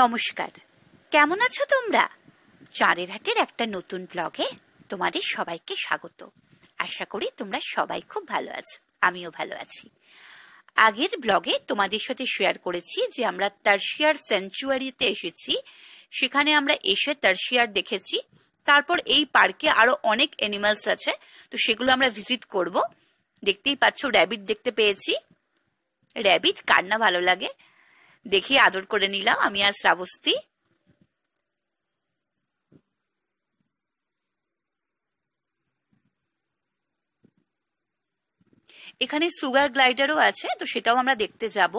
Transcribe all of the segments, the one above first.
নমস্কার কেমন আছো তোমরা চাঁদের হাটের একটা নতুন ব্লগে তোমাদের সবাইকে স্বাগত আশা করি তোমরা সবাই খুব ভালো আছো আমিও ভালো আছি আগের ব্লগে তোমাদের সাথে শেয়ার করেছি যে আমরা তারশিয়ার স্যাঞ্চুয়ারিতে এসেছি সেখানে আমরা এসে তারশিয়ার দেখেছি তারপর এই পার্কে আরো অনেক অ্যানিমালস আছে তো সেগুলো আমরা ভিজিট করব দেখতেই পাচ্ছ র্যাবিট দেখতে পেয়েছি র্যাবিট কার না ভালো লাগে দেখি আদর করে নিলাম আমি আর শ্রাবস্তি এখানে সুগার গ্লাইডারও আছে তো সেটাও আমরা দেখতে যাব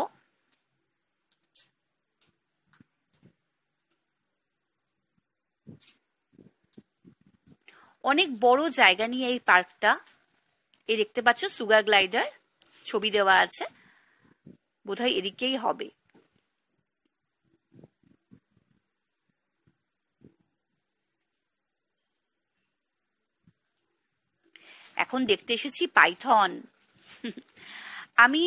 অনেক বড় জায়গা নিয়ে এই পার্কটা এই দেখতে পাচ্ছ সুগার গ্লাইডার ছবি দেওয়া আছে বোধহয় এদিকেই হবে এখন দেখতে এসেছি পাইথন আমি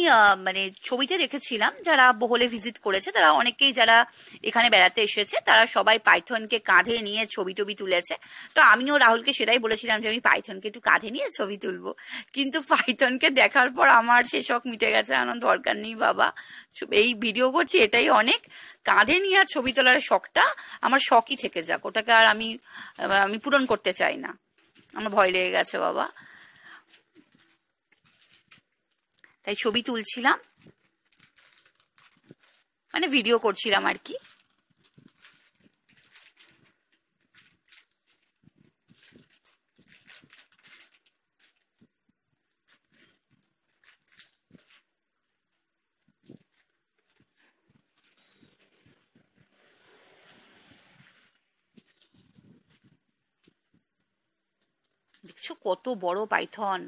মানে ছবিতে দেখেছিলাম যারা বহলে ভিজিট করেছে তারা অনেকেই যারা এখানে বেড়াতে এসেছে তারা সবাই পাইথনকে কাঁধে নিয়ে ছবি টবি তুলেছে তো আমিও রাহুলকে সেটাই বলেছিলাম যে আমি পাইথনকে একটু কাঁধে নিয়ে ছবি তুলবো কিন্তু পাইথনকে দেখার পর আমার সে শখ মিটে গেছে আনন্দ দরকার নেই বাবা এই ভিডিও করছি এটাই অনেক কাঁধে নিয়ে আর ছবি তোলার শখটা আমার শখই থেকে যাক ওটাকে আর আমি আমি পূরণ করতে চাই না আমার ভয় লেগে গেছে বাবা তাই ছবি তুলছিলাম মানে ভিডিও করছিলাম আর কি দেখছো কত বড় পাইথন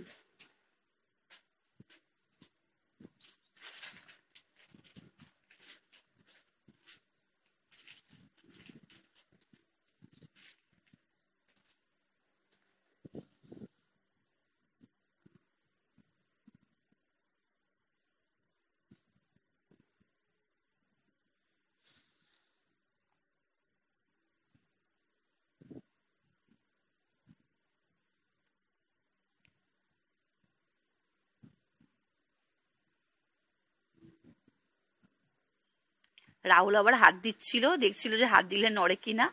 রাহুল আবার হাত দিচ্ছিল দেখছিল যে হাত দিলে নড়ে কিনা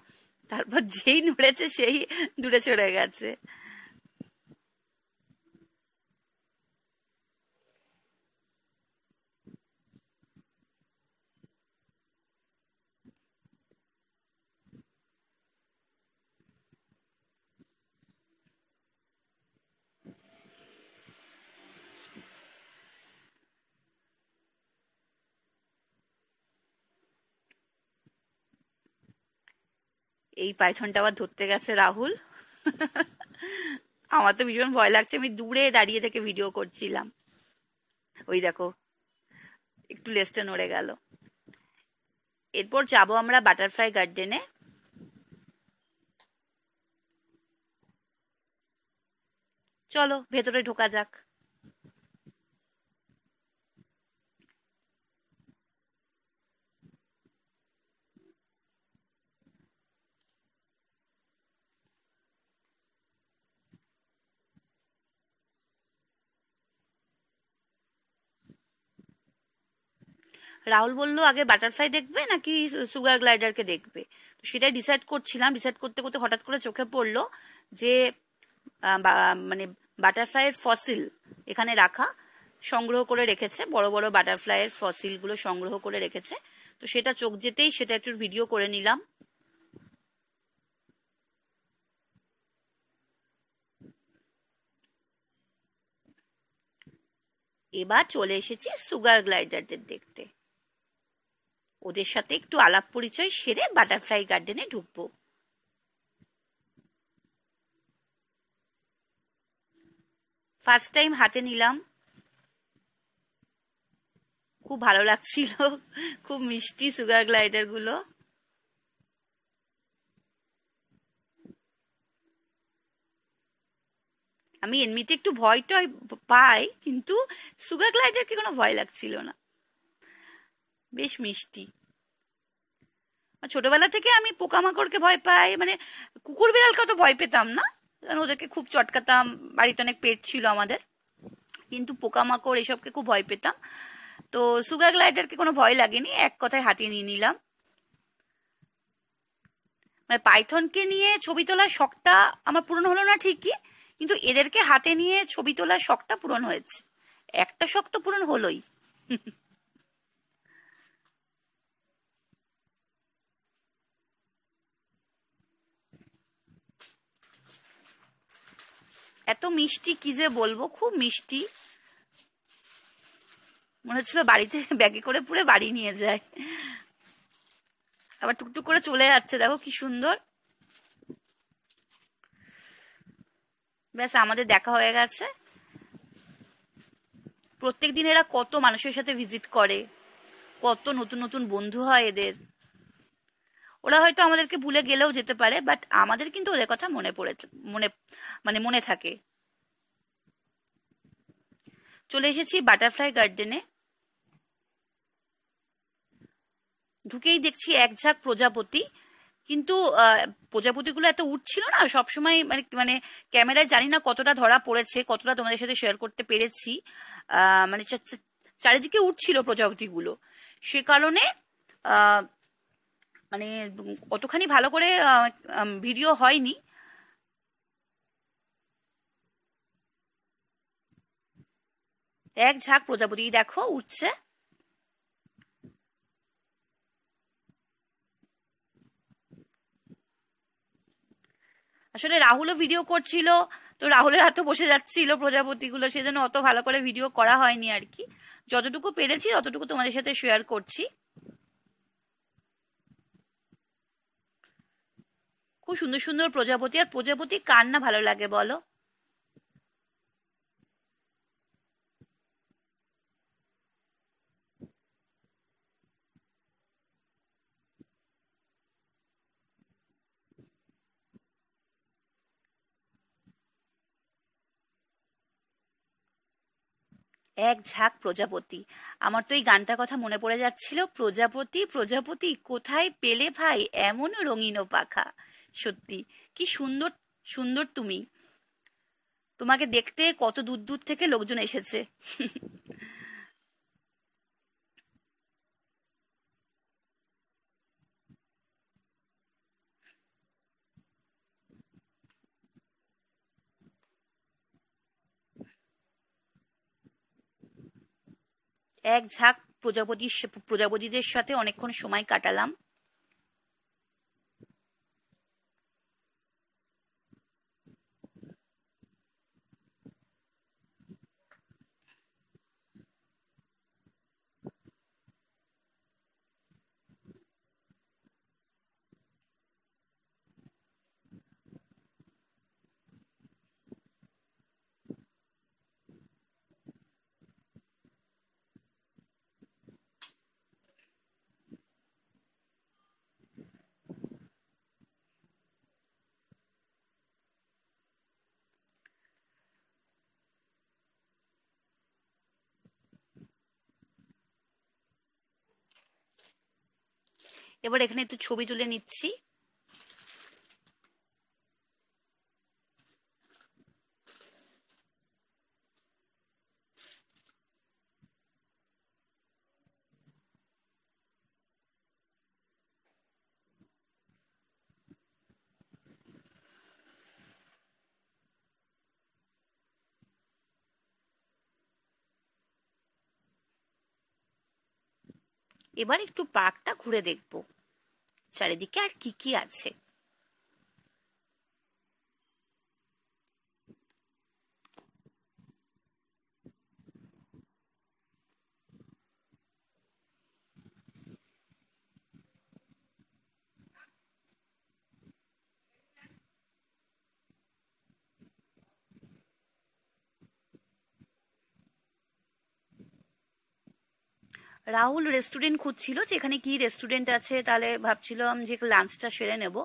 তারপর যেই নড়েছে সেই দূরে চলে গেছে এই পাইথনটা আবার ধরতে গেছে রাহুল আমার তো ভীষণ ভয় লাগছে আমি দূরে দাঁড়িয়ে থেকে ভিডিও করছিলাম ওই দেখো একটু লেসটা নড়ে গেল এরপর যাব আমরা বাটারফ্লাই গার্ডেনে চলো ভেতরে ঢোকা যাক রাহুল বলল আগে বাটারফ্লাই দেখবে নাকি সুগার গ্লাইডারকে দেখবে তো সেটাই ডিসাইড করছিলাম ডিসাইড করতে করতে হঠাৎ করে চোখে পড়লো যে মানে বাটারফ্লাইয়ের ফসিল এখানে রাখা সংগ্রহ করে রেখেছে বড় বড় বাটারফ্লাইয়ের ফসিলগুলো সংগ্রহ করে রেখেছে তো সেটা চোখ যেতেই সেটা একটু ভিডিও করে নিলাম এবার চলে এসেছি সুগার গ্লাইডারদের দেখতে ওদের সাথে একটু আলাপ পরিচয় সেরে বাটারফ্লাই গার্ডেনে ঢুকবো ফার্স্ট টাইম হাতে নিলাম খুব ভালো লাগছিল খুব মিষ্টি সুগার গ্লাইডার গুলো আমি এমনিতে একটু ভয় টয় পাই কিন্তু সুগার গ্লাইডারকে কোনো ভয় লাগছিল না বেশ মিষ্টি ছোটবেলা থেকে আমি পোকামাকড়কে ভয় পাই মানে কুকুর বিড়ালকে তো ভয় পেতাম না কারণ ওদেরকে খুব চটকাতাম বাড়িতে অনেক পেট ছিল আমাদের কিন্তু পোকামাকড় এসবকে খুব ভয় পেতাম তো সুগার গ্লাইডারকে কোনো ভয় লাগেনি এক কথায় হাতিয়ে নিয়ে নিলাম মানে পাইথনকে নিয়ে ছবি তোলার শখটা আমার পূরণ হলো না ঠিকই কিন্তু এদেরকে হাতে নিয়ে ছবি তোলার শখটা পূরণ হয়েছে একটা শখ তো পূরণ হলোই এত মিষ্টি কি যে বলবো খুব মিষ্টি মনে হচ্ছিল বাড়িতে ব্যাগে করে পুরে বাড়ি নিয়ে যায় আবার টুকটুক করে চলে যাচ্ছে দেখো কি সুন্দর ব্যাস আমাদের দেখা হয়ে গেছে প্রত্যেক দিন এরা কত মানুষের সাথে ভিজিট করে কত নতুন নতুন বন্ধু হয় এদের ওরা হয়তো আমাদেরকে ভুলে গেলেও যেতে পারে বাট আমাদের কিন্তু ওদের কথা মনে পড়ে মনে মানে মনে থাকে চলে এসেছি বাটারফ্লাই গার্ডেনে ঢুকেই দেখছি এক ঝাঁক প্রজাপতি কিন্তু প্রজাপতিগুলো এত উঠছিল না সবসময় মানে মানে ক্যামেরায় জানি না কতটা ধরা পড়েছে কতটা তোমাদের সাথে শেয়ার করতে পেরেছি মানে চারিদিকে উঠছিল প্রজাপতিগুলো সে কারণে মানে অতখানি ভালো করে ভিডিও হয়নি এক ঝাঁক প্রজাপতি দেখো উঠছে আসলে রাহুলও ভিডিও করছিল তো রাহুলের হাতে বসে যাচ্ছিল প্রজাপতিগুলো সেজন্য অত ভালো করে ভিডিও করা হয়নি আর কি যতটুকু পেরেছি ততটুকু তোমাদের সাথে শেয়ার করছি খুব সুন্দর সুন্দর প্রজাপতি আর প্রজাপতি কার না ভালো লাগে বলো এক ঝাঁক প্রজাপতি আমার তো এই গানটার কথা মনে পড়ে যাচ্ছিল প্রজাপতি প্রজাপতি কোথায় পেলে ভাই এমন রঙিন পাখা সত্যি কি সুন্দর সুন্দর তুমি তোমাকে দেখতে কত দূর দূর থেকে লোকজন এসেছে এক ঝাঁক প্রজাপতির প্রজাপতিদের সাথে অনেকক্ষণ সময় কাটালাম এবার এখানে একটু ছবি তুলে নিচ্ছি এবার একটু পার্কটা ঘুরে দেখব চারিদিকে আর কি কি আছে রাহুল রেস্টুরেন্ট খুঁজছিল যে এখানে কি রেস্টুরেন্ট আছে তাহলে ভাবছিলাম যে লাঞ্চটা সেরে নেব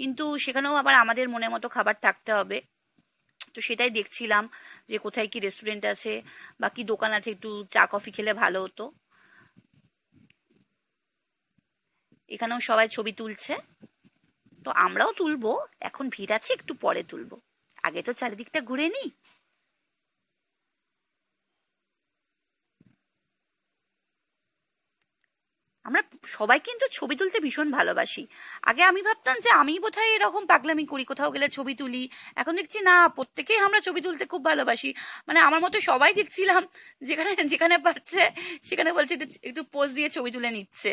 কিন্তু সেখানেও আবার আমাদের মনে মতো খাবার থাকতে হবে তো সেটাই দেখছিলাম যে কোথায় কি রেস্টুরেন্ট আছে বা কি দোকান আছে একটু চা কফি খেলে ভালো হতো এখানেও সবাই ছবি তুলছে তো আমরাও তুলবো এখন ভিড় আছে একটু পরে তুলবো আগে তো চারিদিকটা ঘুরে নিই আমরা সবাই কিন্তু ছবি তুলতে ভীষণ ভালোবাসি আগে আমি ভাবতাম যে আমি বোধহয় এরকম পাগলামি করি কোথাও গেলে ছবি তুলি এখন দেখছি না প্রত্যেকেই আমরা ছবি তুলতে খুব ভালোবাসি মানে আমার মতো সবাই দেখছিলাম যেখানে যেখানে পারছে সেখানে বলছে একটু পোস্ট দিয়ে ছবি তুলে নিচ্ছে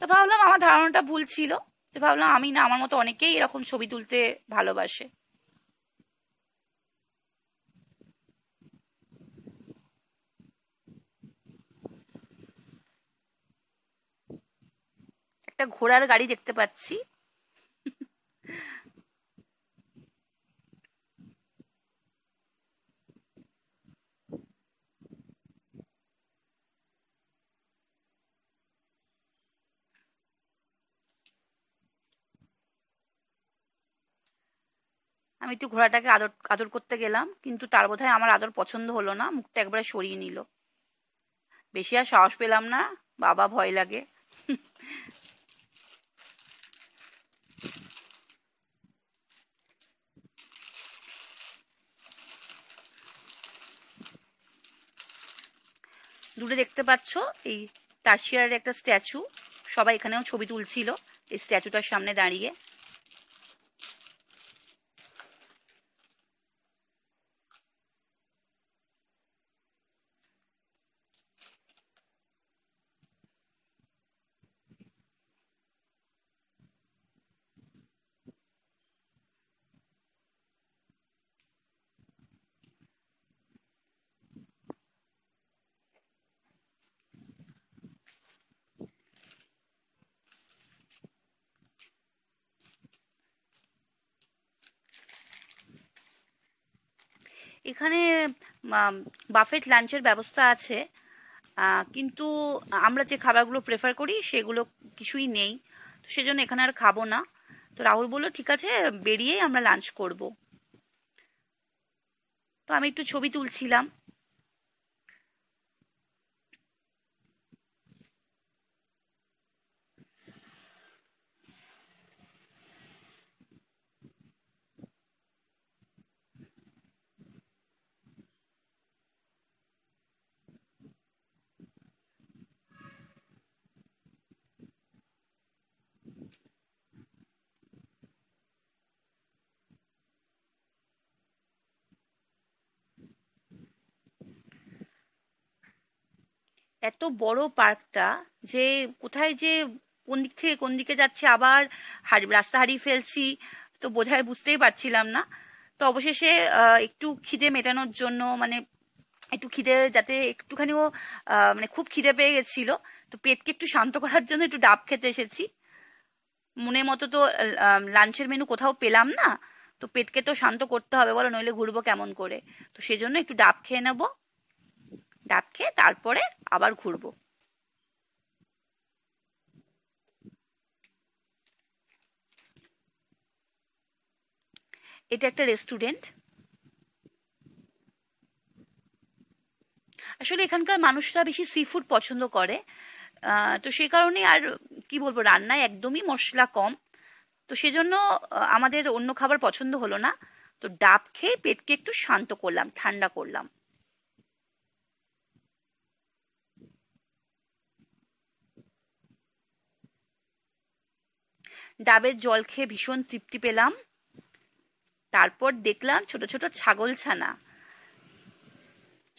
তো ভাবলাম আমার ধারণাটা ভুল ছিল ভাবলাম আমি না আমার মতো অনেকেই এরকম ছবি তুলতে ভালোবাসে একটা ঘোড়ার গাড়ি দেখতে পাচ্ছি আমি একটু ঘোড়াটাকে আদর আদর করতে গেলাম কিন্তু তার বোধহয় আমার আদর পছন্দ হলো না মুখটা একবারে সরিয়ে নিল বেশি আর সাহস পেলাম না বাবা ভয় লাগে দূরে দেখতে পাচ্ছ এই তারশিয়ারের একটা স্ট্যাচু সবাই এখানেও ছবি তুলছিল এই স্ট্যাচুটার সামনে দাঁড়িয়ে এখানে বাফেট লাঞ্চের ব্যবস্থা আছে কিন্তু আমরা যে খাবারগুলো প্রেফার করি সেগুলো কিছুই নেই তো সেজন্য এখানে আর খাবো না তো রাহুল বললো ঠিক আছে বেরিয়েই আমরা লাঞ্চ করব তো আমি একটু ছবি তুলছিলাম এত বড় পার্কটা যে কোথায় যে কোন দিক থেকে কোন দিকে যাচ্ছে আবার রাস্তা হারিয়ে ফেলছি তো বোঝায় বুঝতেই পারছিলাম না তো অবশেষে একটু খিদে মেটানোর জন্য মানে একটু খিদে যাতে একটুখানিও মানে খুব খিদে পেয়ে গেছিল তো পেটকে একটু শান্ত করার জন্য একটু ডাব খেতে এসেছি মনের মতো তো লাঞ্চের মেনু কোথাও পেলাম না তো পেটকে তো শান্ত করতে হবে বলো নইলে ঘুরবো কেমন করে তো সেজন্য একটু ডাব খেয়ে নেবো ডাব খেয়ে তারপরে আবার ঘুরবো এটা একটা রেস্টুরেন্ট আসলে এখানকার মানুষরা বেশি সি ফুড পছন্দ করে তো সেই কারণে আর কি বলবো রান্নায় একদমই মশলা কম তো সেজন্য আমাদের অন্য খাবার পছন্দ হলো না তো ডাব খেয়ে পেটকে একটু শান্ত করলাম ঠান্ডা করলাম ডাবের জল খেয়ে ভীষণ তৃপ্তি পেলাম তারপর দেখলাম ছোট ছোট ছাগল ছানা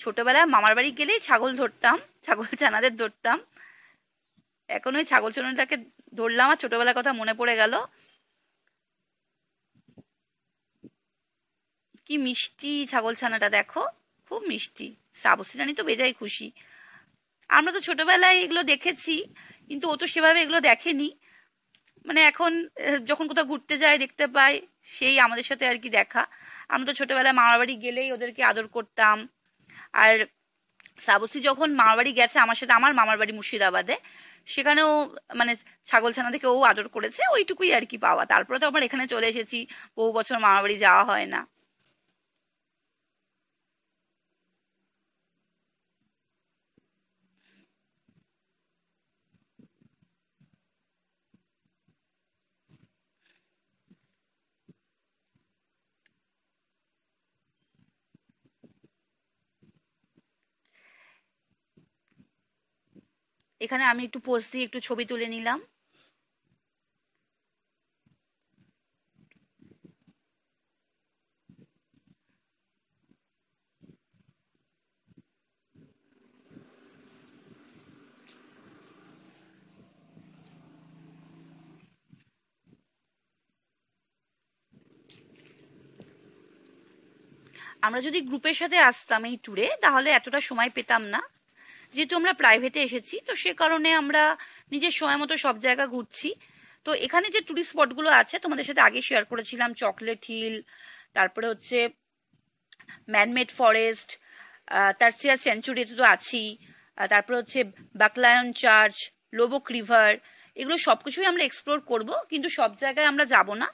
ছোটবেলায় মামার বাড়ি গেলেই ছাগল ধরতাম ছাগল ছানাদের ধরতাম এখন ওই ছাগল ছানাটাকে ধরলাম আর ছোটবেলার কথা মনে পড়ে গেল কি মিষ্টি ছাগল ছানাটা দেখো খুব মিষ্টি শ্রাবস্রী রানী তো বেজাই খুশি আমরা তো ছোটবেলায় এগুলো দেখেছি কিন্তু ও তো সেভাবে এগুলো দেখেনি মানে এখন যখন কোথাও ঘুরতে যাই দেখতে পাই সেই আমাদের সাথে আর কি দেখা আমরা তো ছোটবেলায় মামার বাড়ি গেলেই ওদেরকে আদর করতাম আর শ্রাবসী যখন মামার বাড়ি গেছে আমার সাথে আমার মামার বাড়ি মুর্শিদাবাদে সেখানেও মানে ছাগলছানা থেকে ও আদর করেছে ওইটুকুই আর কি পাওয়া তারপরে তো আমার এখানে চলে এসেছি বহু বছর মামার বাড়ি যাওয়া হয় না এখানে আমি একটু পোস্ট দিয়ে একটু ছবি তুলে নিলাম আমরা যদি গ্রুপের সাথে আসতাম এই ট্যুরে তাহলে এতটা সময় পেতাম না যেহেতু আমরা প্রাইভেটে এসেছি তো সে কারণে আমরা নিজের সময় মতো সব জায়গা ঘুরছি তো এখানে যে টুরিস্ট স্পটগুলো আছে তোমাদের সাথে আগে শেয়ার করেছিলাম চকলেট হিল তারপরে হচ্ছে ম্যানমেড ফরেস্ট তারসিয়া সেঞ্চুরিতে তো আছি তারপরে হচ্ছে বাকলায়ন চার্চ লোবক রিভার এগুলো সবকিছুই আমরা এক্সপ্লোর করব কিন্তু সব জায়গায় আমরা যাব না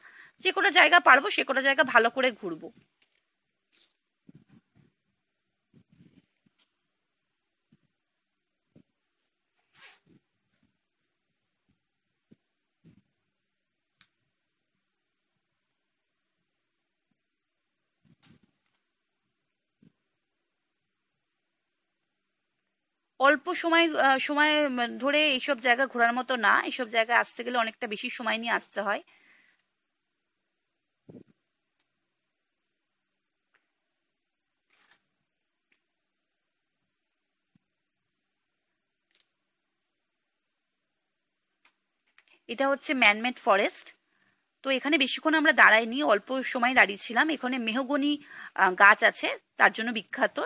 যে কটা জায়গা পারবো সে কটা জায়গা ভালো করে ঘুরবো অল্প সময় সময় ধরে এইসব জায়গা ঘোরার মতো না এইসব জায়গা আসতে গেলে অনেকটা বেশি সময় নিয়ে আসতে হয় এটা হচ্ছে ম্যানমেড ফরেস্ট তো এখানে বেশিক্ষণ আমরা দাঁড়াইনি অল্প সময় দাঁড়িয়েছিলাম এখানে মেহগনি গাছ আছে তার জন্য বিখ্যাত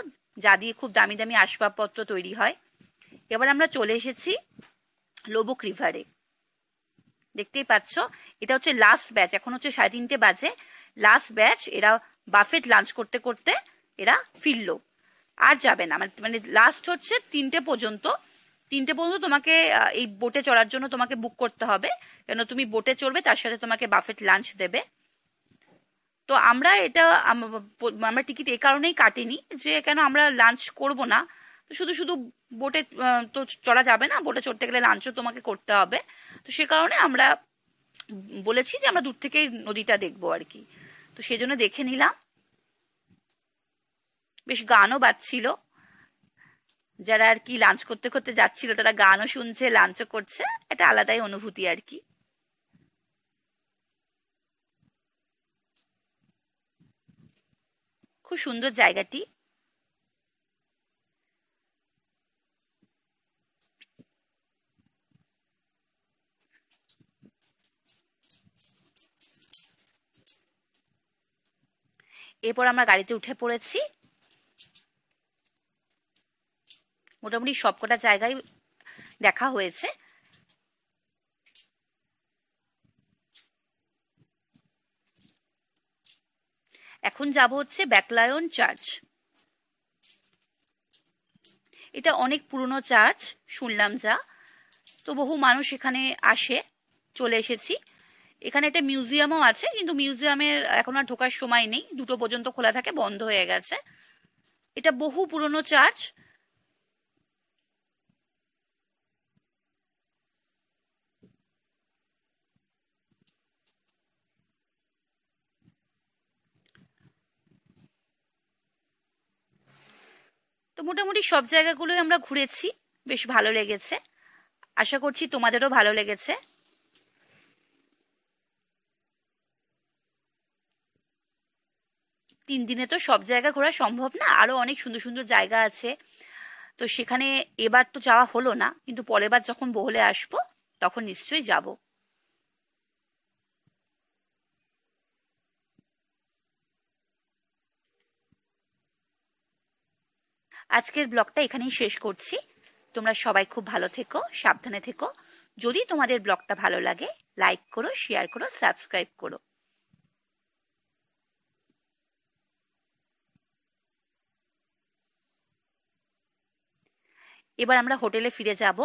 যা দিয়ে খুব দামি দামি আসবাবপত্র তৈরি হয় এবার আমরা চলে এসেছি লোবক রিভারে দেখতেই পাচ্ছ এটা হচ্ছে লাস্ট ব্যাচ এখন হচ্ছে সাড়ে তিনটে বাজে লাস্ট ব্যাচ এরা বাফেট লাঞ্চ করতে করতে এরা ফিরলো আর যাবে না মানে মানে লাস্ট হচ্ছে তিনটে পর্যন্ত তিনটে পর্যন্ত তোমাকে এই বোটে চড়ার জন্য তোমাকে বুক করতে হবে কেন তুমি বোটে চড়বে তার সাথে তোমাকে বাফেট লাঞ্চ দেবে তো আমরা এটা আমরা টিকিট এ কারণেই কাটিনি যে কেন আমরা লাঞ্চ করব না তো শুধু শুধু বোটে তো চড়া যাবে না বোটে চড়তে গেলে লাঞ্চও তোমাকে করতে হবে তো সে কারণে আমরা বলেছি যে আমরা দূর থেকে নদীটা দেখবো আর কি তো সেই জন্য দেখে নিলাম বেশ গানও বাজছিল যারা আর কি লাঞ্চ করতে করতে যাচ্ছিল তারা গানও শুনছে লাঞ্চও করছে এটা আলাদাই অনুভূতি আর কি খুব সুন্দর জায়গাটি এরপর আমরা গাড়িতে উঠে পড়েছি মোটামুটি সবকটা জায়গায় দেখা হয়েছে এখন যাব হচ্ছে ব্যাকলায়ন চার্চ এটা অনেক পুরনো চার্চ শুনলাম যা তো বহু মানুষ এখানে আসে চলে এসেছি এখানে একটা মিউজিয়ামও আছে কিন্তু মিউজিয়ামের এখন আর ঢোকার সময় নেই দুটো পর্যন্ত খোলা থাকে বন্ধ হয়ে গেছে এটা বহু পুরনো চার্চ তো মোটামুটি সব জায়গাগুলোই আমরা ঘুরেছি বেশ ভালো লেগেছে আশা করছি তোমাদেরও ভালো লেগেছে তিন দিনে তো সব জায়গা ঘোরা সম্ভব না আরও অনেক সুন্দর সুন্দর জায়গা আছে তো সেখানে এবার তো যাওয়া হলো না কিন্তু পরের বার যখন বহলে আসবো তখন নিশ্চয়ই যাবো আজকের ব্লগটা এখানেই শেষ করছি তোমরা সবাই খুব ভালো থেকো সাবধানে থেকো যদি তোমাদের ব্লগটা ভালো লাগে লাইক করো শেয়ার করো সাবস্ক্রাইব করো এবার আমরা হোটেলে ফিরে যাব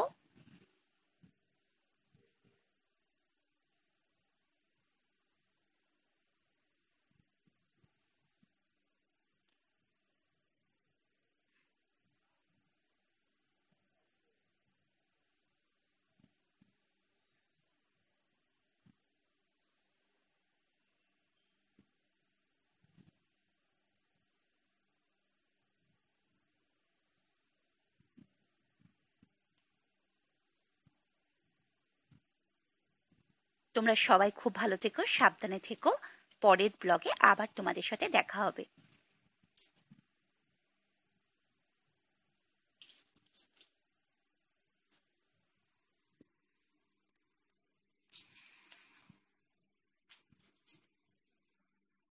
তোমরা সবাই খুব ভালো থেকো সাবধানে থেকো পরের ব্লগে আবার তোমাদের সাথে দেখা হবে